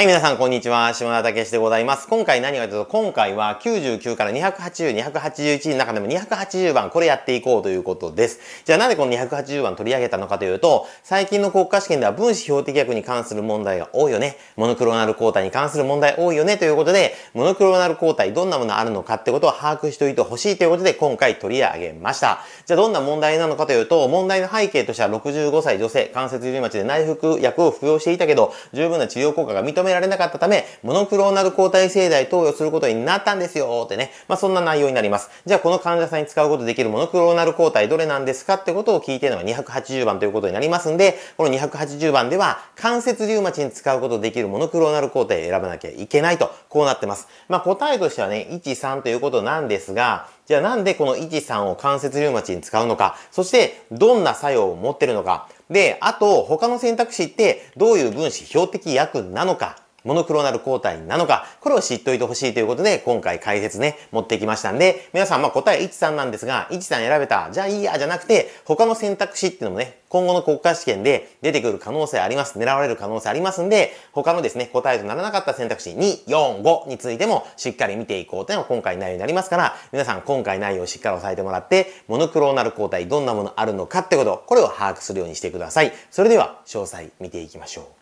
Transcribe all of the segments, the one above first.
はい、皆さん、こんにちは。島田武史でございます。今回何が言うと、今回は99から280、281の中でも280番、これやっていこうということです。じゃあ、なぜこの280番取り上げたのかというと、最近の国家試験では分子標的薬に関する問題が多いよね。モノクロナル抗体に関する問題多いよね。ということで、モノクロナル抗体どんなものあるのかってことを把握しておいてほしいということで、今回取り上げました。じゃあ、どんな問題なのかというと、問題の背景としては65歳女性、関節リウマチで内服薬を服用していたけど、十分な治療効果が認めめられなかったため、モノクローナル抗体製剤投与することになったんですよってね。まあ、そんな内容になります。じゃあこの患者さんに使うことできるモノクローナル抗体どれなんですかってことを聞いてるのが280番ということになりますんで、この280番では関節リウマチに使うことできるモノクローナル抗体を選ばなきゃいけないと、こうなってます。まあ、答えとしてはね、1、3ということなんですが、じゃあなんでこの1、3を関節リウマチに使うのか、そしてどんな作用を持ってるのか、で、あと、他の選択肢って、どういう分子標的薬なのかモノクローナル抗体なのか、これを知っておいてほしいということで、今回解説ね、持ってきましたんで、皆さん、まあ、答え13なんですが、13選べた、じゃあいいや、じゃなくて、他の選択肢っていうのもね、今後の国家試験で出てくる可能性あります。狙われる可能性ありますんで、他のですね、答えとならなかった選択肢2、4、5についてもしっかり見ていこうというのが今回内容になりますから、皆さん今回内容をしっかり押さえてもらって、モノクローナル抗体どんなものあるのかってこと、これを把握するようにしてください。それでは、詳細見ていきましょう。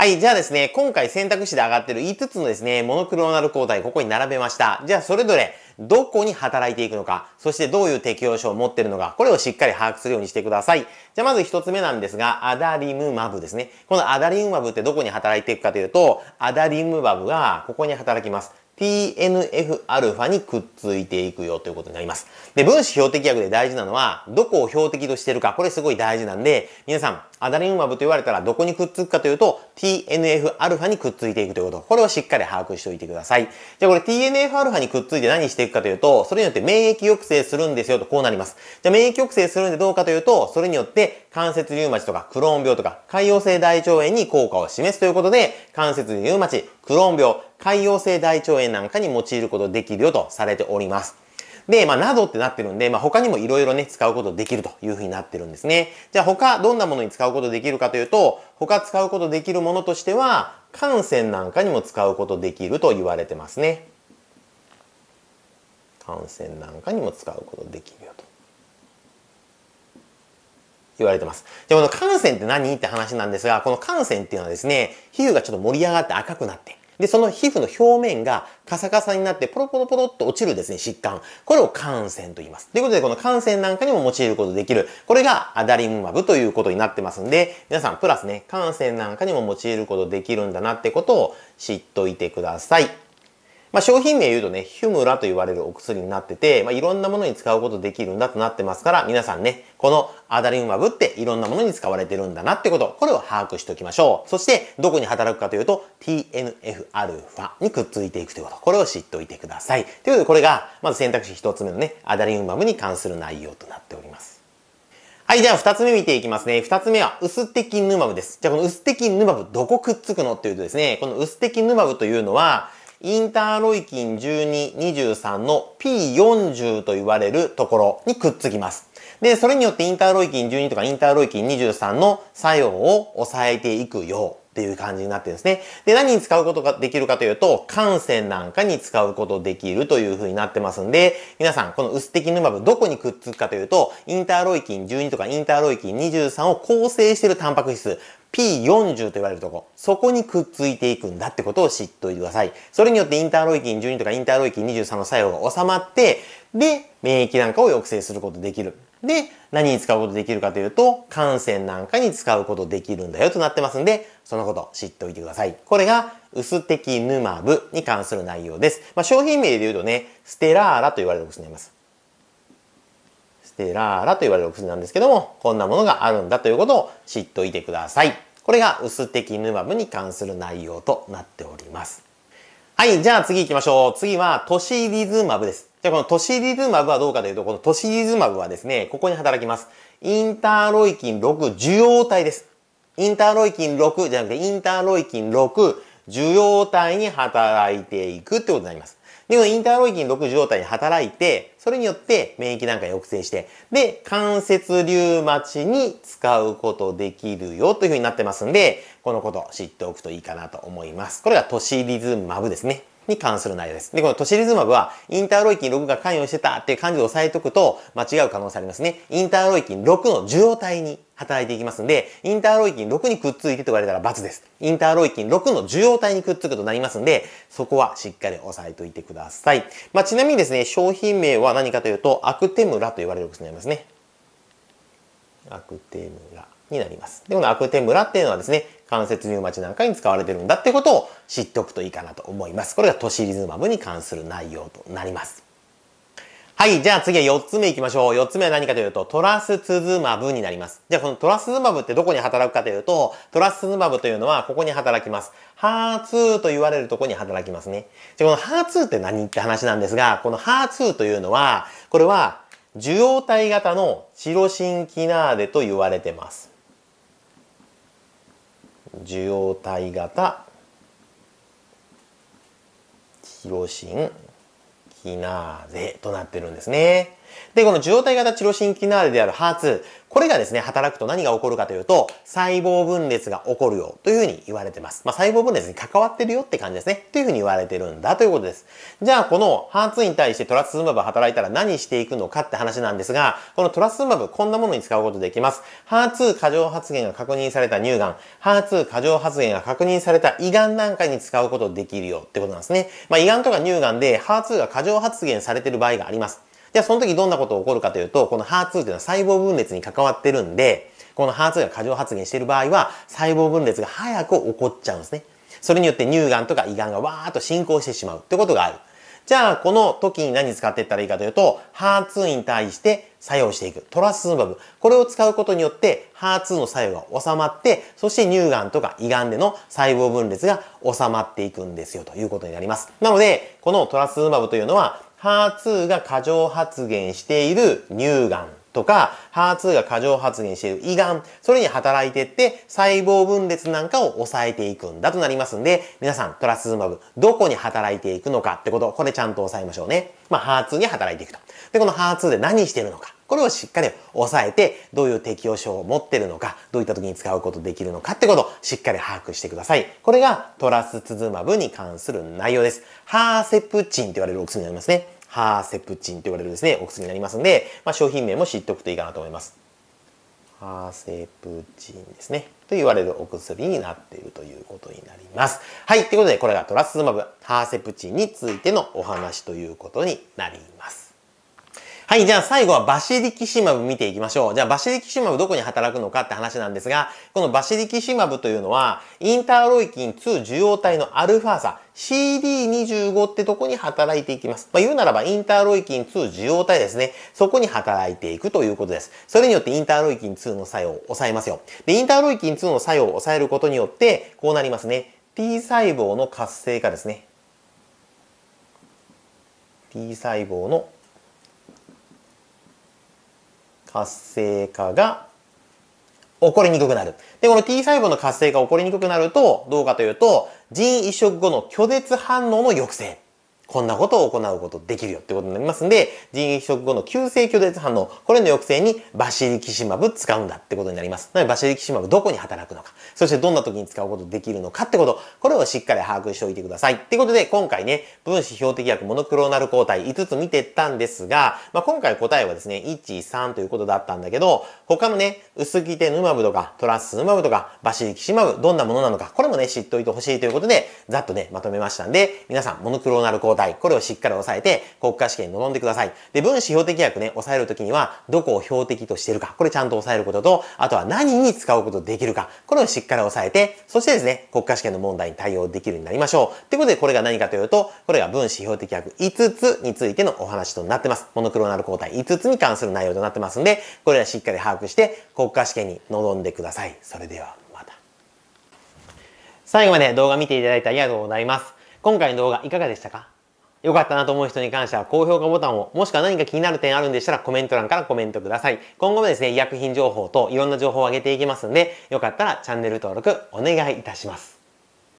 はい、じゃあですね、今回選択肢で上がってる5つのですね、モノクローナル抗体、ここに並べました。じゃあ、それぞれ、どこに働いていくのか、そしてどういう適応書を持ってるのか、これをしっかり把握するようにしてください。じゃあ、まず1つ目なんですが、アダリムマブですね。このアダリムマブってどこに働いていくかというと、アダリムマブがここに働きます。TNFα にくっついていくよということになります。で、分子標的薬で大事なのは、どこを標的としてるか、これすごい大事なんで、皆さん、アダリウマブと言われたらどこにくっつくかというと、TNFα にくっついていくということ。これをしっかり把握しておいてください。じゃあこれ TNFα にくっついて何していくかというと、それによって免疫抑制するんですよとこうなります。じゃあ免疫抑制するんでどうかというと、それによって関節リウマチとかクローン病とか、潰瘍性大腸炎に効果を示すということで、関節リウマチ、クローン病、潰瘍性大腸炎なんかに用いることできるよとされております。で、まあ、などってなってるんで、まあ、他にもいろいろね、使うことできるというふうになってるんですね。じゃあ、他、どんなものに使うことできるかというと、他使うことできるものとしては、汗腺なんかにも使うことできると言われてますね。汗腺なんかにも使うことできるよと。言われてます。じゃあ、この汗腺って何って話なんですが、この汗腺っていうのはですね、皮膚がちょっと盛り上がって赤くなって、で、その皮膚の表面がカサカサになってポロポロポロっと落ちるですね、疾患。これを感染と言います。ということで、この感染なんかにも用いることできる。これがアダリムマブということになってますんで、皆さんプラスね、感染なんかにも用いることできるんだなってことを知っといてください。まあ、商品名言うとね、ヒュムラと言われるお薬になってて、まあ、いろんなものに使うことできるんだとなってますから、皆さんね、このアダリウマブっていろんなものに使われてるんだなってこと、これを把握しておきましょう。そして、どこに働くかというと、TNFα にくっついていくということ、これを知っておいてください。ということで、これが、まず選択肢一つ目のね、アダリウマブに関する内容となっております。はい、じゃあ二つ目見ていきますね。二つ目は、薄敵ヌマブです。じゃあこの薄敵ヌマブ、どこくっつくのっていうとですね、この薄敵ヌマブというのは、インターロイキン1223の P40 と言われるところにくっつきます。で、それによってインターロイキン12とかインターロイキン23の作用を抑えていくようっていう感じになってるんですね。で、何に使うことができるかというと、汗腺なんかに使うことできるという風になってますんで、皆さん、このウステキヌマブどこにくっつくかというと、インターロイキン12とかインターロイキン23を構成しているタンパク質、P40 と言われるとこ、そこにくっついていくんだってことを知っておいてください。それによってインターロイキン12とかインターロイキン23の作用が収まって、で、免疫なんかを抑制することできる。で、何に使うことできるかというと、汗腺なんかに使うことできるんだよとなってますんで、そのこと知っておいてください。これが、薄的ヌマブに関する内容です。まあ、商品名で言うとね、ステラーラと言われるお薬になります。ステラーラと言われるお薬なんですけども、こんなものがあるんだということを知っておいてください。これが、薄的ヌマブに関する内容となっております。はい、じゃあ次行きましょう。次は、トシリズマブです。じゃあこのトシリズマブはどうかというと、このトシリズマブはですね、ここに働きます。インターロイキン6受容体です。インターロイキン6じゃなくて、インターロイキン6受容体に働いていくってことになります。で、このインターロイキン6受容体に働いて、それによって免疫なんか抑制して、で、関節リウマチに使うことできるよというふうになってますんで、このこと知っておくといいかなと思います。これがトシリズマブですね。に関する内容です。で、このトシリズマブは、インターロイキン6が関与してたっていう感じで押さえておくと、間違う可能性ありますね。インターロイキン6の受容体に働いていきますんで、インターロイキン6にくっついてと言われたら罰です。インターロイキン6の受容体にくっつくとなりますんで、そこはしっかり押さえておいてください。まあ、ちなみにですね、商品名は何かというと、アクテムラと言われる薬になりますね。アクテムラ。になります。で、このアクテムラっていうのはですね、関節リウマチなんかに使われてるんだってことを知っておくといいかなと思います。これがトシリズマブに関する内容となります。はい。じゃあ次は4つ目いきましょう。4つ目は何かというと、トラスツズマブになります。じゃあこのトラスズマブってどこに働くかというと、トラスツズマブというのはここに働きます。ハーツーと言われるとこに働きますね。じゃあこのハーツーって何って話なんですが、このハーツーというのは、これは受容体型のチロシンキナーデと言われてます。受容体型ヒロシンキナーゼとなってるんですね。で、この受容体型チロシンキナーゼであるハーツ、これがですね、働くと何が起こるかというと、細胞分裂が起こるよというふうに言われてます。まあ、細胞分裂に関わってるよって感じですね。というふうに言われてるんだということです。じゃあ、このハーツに対してトラスズマブ働いたら何していくのかって話なんですが、このトラスズマブ、こんなものに使うことできます。ハーツ過剰発現が確認された乳がん、ハーツ過剰発現が確認された胃がんなんかに使うことできるよってことなんですね。まあ、胃がんとか乳がんで、ハーツが過剰発現されている場合があります。じゃあその時どんなことが起こるかというと、この HER2 というのは細胞分裂に関わってるんで、この HER2 が過剰発現している場合は、細胞分裂が早く起こっちゃうんですね。それによって乳がんとか胃がんがわーっと進行してしまうってことがある。じゃあ、この時に何使っていったらいいかというと、HER2 に対して作用していく。トラスズマブ。これを使うことによって、HER2 の作用が収まって、そして乳がんとか胃がんでの細胞分裂が収まっていくんですよ、ということになります。なので、このトラスズマブというのは、HER2 が過剰発現している乳がんとか、HER2 が過剰発現している胃がん、それに働いていって細胞分裂なんかを抑えていくんだとなりますんで、皆さん、トラスズマブ、どこに働いていくのかってこと、これちゃんと押さえましょうね。まあ、HER2 に働いていくと。で、この HER2 で何してるのか。これをしっかり押さえて、どういう適応症を持ってるのか、どういった時に使うことできるのかってことをしっかり把握してください。これがトラスツズマブに関する内容です。ハーセプチンって言われるお薬になりますね。ハーセプチンと言われるですね、お薬になりますんで、まあ、商品名も知っておくといいかなと思います。ハーセプチンですね。と言われるお薬になっているということになります。はい。ということで、これがトラスズマブ、ハーセプチンについてのお話ということになります。はい、じゃあ最後はバシリキシマブ見ていきましょう。じゃあバシリキシマブどこに働くのかって話なんですが、このバシリキシマブというのは、インターロイキン2受容体のアルファ差、CD25 ってとこに働いていきます。まあ、言うならば、インターロイキン2受容体ですね。そこに働いていくということです。それによってインターロイキン2の作用を抑えますよ。で、インターロイキン2の作用を抑えることによって、こうなりますね。T 細胞の活性化ですね。T 細胞の活性化が起こりにくくなる。で、この T 細胞の活性が起こりにくくなると、どうかというと、腎移植後の拒絶反応の抑制。こんなことを行うことできるよってことになりますんで、人移植後の急性拒絶反応、これの抑制にバシリキシマブ使うんだってことになります。なのでバシリキシマブどこに働くのか、そしてどんな時に使うことできるのかってこと、これをしっかり把握しておいてください。ってことで、今回ね、分子標的薬モノクローナル抗体5つ見てったんですが、まあ、今回答えはですね、1、3ということだったんだけど、他のね、薄着手ヌマブとか、トラスヌマブとか、バシリキシマブ、どんなものなのか、これもね、知っておいてほしいということで、ざっとね、まとめましたんで、皆さん、モノクローナル抗体題、これをしっかり押さえて、国家試験に臨んでください。で、分子標的薬ね、押さえるときには、どこを標的としてるか、これちゃんと押さえることと、あとは何に使うことできるか、これをしっかり押さえて、そしてですね、国家試験の問題に対応できるようになりましょう。ということで、これが何かというと、これが分子標的薬5つについてのお話となってます。モノクロナル抗体5つに関する内容となってますんで、これらしっかり把握して、国家試験に臨んでください。それでは。最後まで動画見ていただいてありがとうございます。今回の動画いかがでしたか良かったなと思う人に関しては高評価ボタンを、もしくは何か気になる点あるんでしたらコメント欄からコメントください。今後もですね、医薬品情報といろんな情報を上げていきますんで、よかったらチャンネル登録お願いいたします。